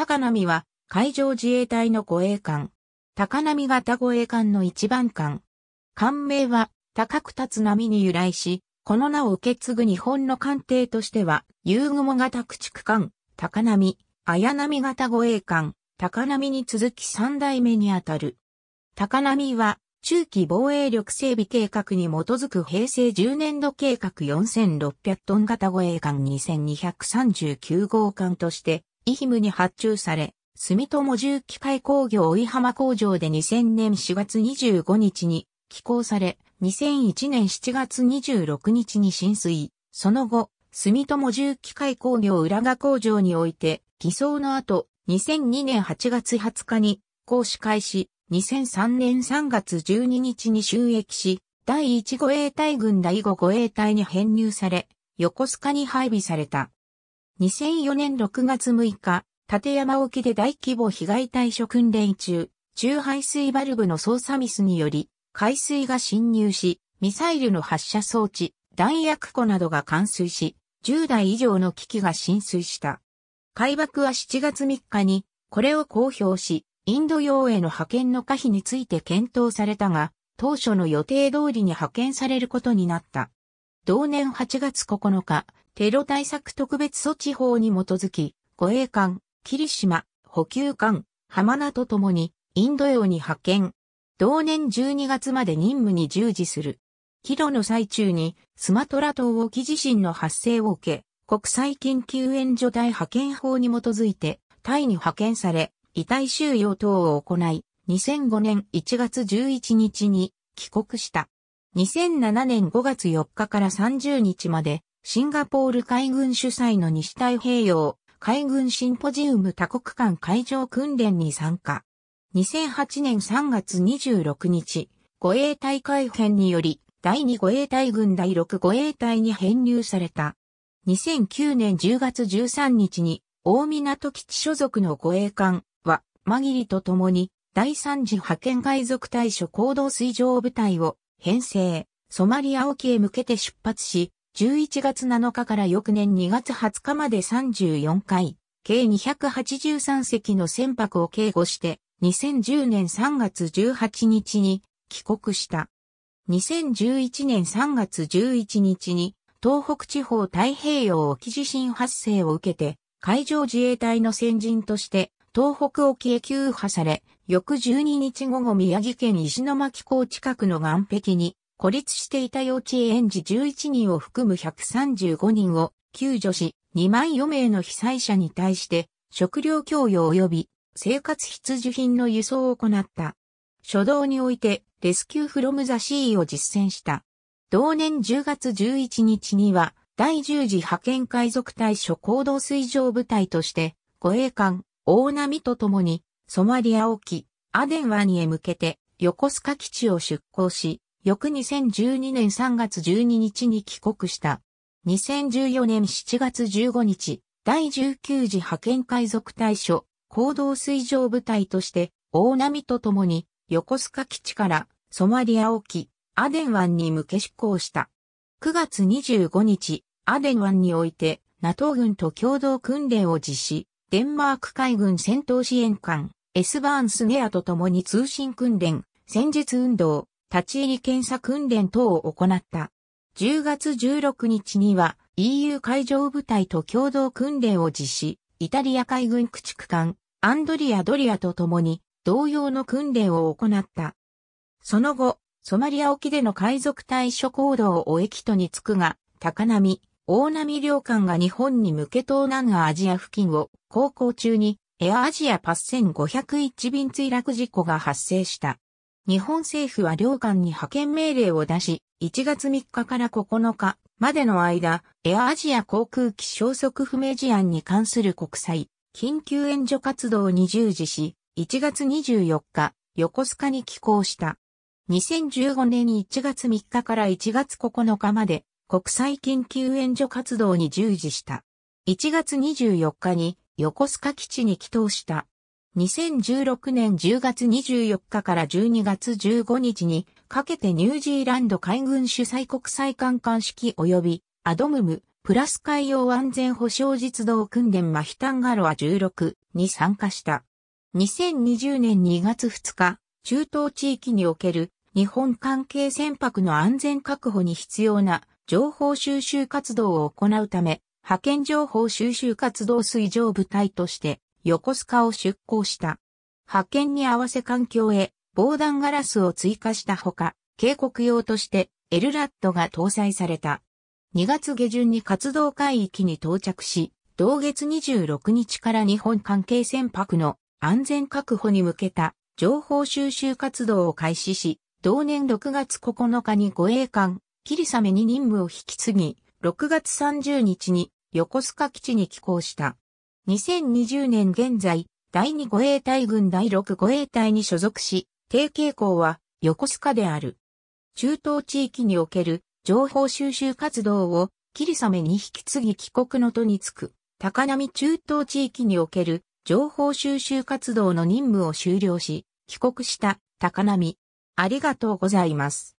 高波は海上自衛隊の護衛艦。高波型護衛艦の一番艦。艦名は高く立つ波に由来し、この名を受け継ぐ日本の艦艇としては、夕雲型駆逐艦、高波、綾波型護衛艦、高波に続き三代目にあたる。高波は、中期防衛力整備計画に基づく平成10年度計画4600トン型護衛艦2239号艦として、イヒムに発注され、住友重機械工業追浜工場で2000年4月25日に寄港され、2001年7月26日に浸水。その後、住友重機械工業浦賀工場において、偽装の後、2002年8月20日に行使開始、2003年3月12日に収益し、第1護衛隊軍第5護衛隊に編入され、横須賀に配備された。2004年6月6日、立山沖で大規模被害対処訓練中、中排水バルブの操作ミスにより、海水が侵入し、ミサイルの発射装置、弾薬庫などが冠水し、10台以上の機器が浸水した。海爆は7月3日に、これを公表し、インド洋への派遣の可否について検討されたが、当初の予定通りに派遣されることになった。同年8月9日、テロ対策特別措置法に基づき、護衛艦、霧島、補給艦、浜名と共に、インド洋に派遣。同年12月まで任務に従事する。帰路の最中に、スマトラ島沖地震の発生を受け、国際緊急援助隊派遣法に基づいて、タイに派遣され、遺体収容等を行い、2005年1月11日に帰国した。2007年5月4日から30日までシンガポール海軍主催の西太平洋海軍シンポジウム多国間海上訓練に参加。2008年3月26日、護衛隊改編により、第2護衛隊軍第6護衛隊に編入された。2009年10月13日に、大港基地所属の護衛艦は、マギリと共に、第3次派遣海賊対処行動水上部隊を編成、ソマリア沖へ向けて出発し、11月7日から翌年2月20日まで34回、計283隻の船舶を警護して、2010年3月18日に帰国した。2011年3月11日に東北地方太平洋沖地震発生を受けて海上自衛隊の先人として東北沖へ救破され、翌12日午後宮城県石巻港近くの岸壁に孤立していた幼稚園児11人を含む135人を救助し、2万4名の被災者に対して食料供与及び生活必需品の輸送を行った。初動においてレスキューフロムザシーを実践した。同年10月11日には第10次派遣海賊対処行動水上部隊として護衛艦大波と共にソマリア沖アデン湾にへ向けて横須賀基地を出港し、翌2012年3月12日に帰国した。2014年7月15日、第19次派遣海賊対処、行動水上部隊として、大波と共に、横須賀基地からソマリア沖、アデン湾に向け出港した。9月25日、アデン湾において、NATO 軍と共同訓練を実施、デンマーク海軍戦闘支援艦、エスバーンスネアと共に通信訓練、戦術運動、立ち入り検査訓練等を行った。10月16日には EU 海上部隊と共同訓練を実施、イタリア海軍駆逐艦アンドリア・ドリアと共に同様の訓練を行った。その後、ソマリア沖での海賊対処行動を駅とに着くが、高波、大波領艦が日本に向け東南アジア付近を航行中にエアアジアパス1501便墜落事故が発生した。日本政府は領岸に派遣命令を出し、1月3日から9日までの間、エアアジア航空機消息不明事案に関する国際緊急援助活動に従事し、1月24日、横須賀に寄港した。2015年1月3日から1月9日まで国際緊急援助活動に従事した。1月24日に横須賀基地に帰投した。2016年10月24日から12月15日にかけてニュージーランド海軍主催国際艦艦式及びアドムムプラス海洋安全保障実動訓練マヒタンガロア16に参加した。2020年2月2日、中東地域における日本関係船舶の安全確保に必要な情報収集活動を行うため、派遣情報収集活動水上部隊として横須賀を出港した。派遣に合わせ環境へ防弾ガラスを追加したほか、警告用としてエルラットが搭載された。2月下旬に活動海域に到着し、同月26日から日本関係船舶の安全確保に向けた情報収集活動を開始し、同年6月9日に護衛艦、霧雨に任務を引き継ぎ、6月30日に横須賀基地に寄港した。2020年現在、第2護衛隊軍第6護衛隊に所属し、低傾向は横須賀である。中東地域における情報収集活動を霧雨に引き継ぎ帰国の途につく、高波中東地域における情報収集活動の任務を終了し、帰国した高波。ありがとうございます。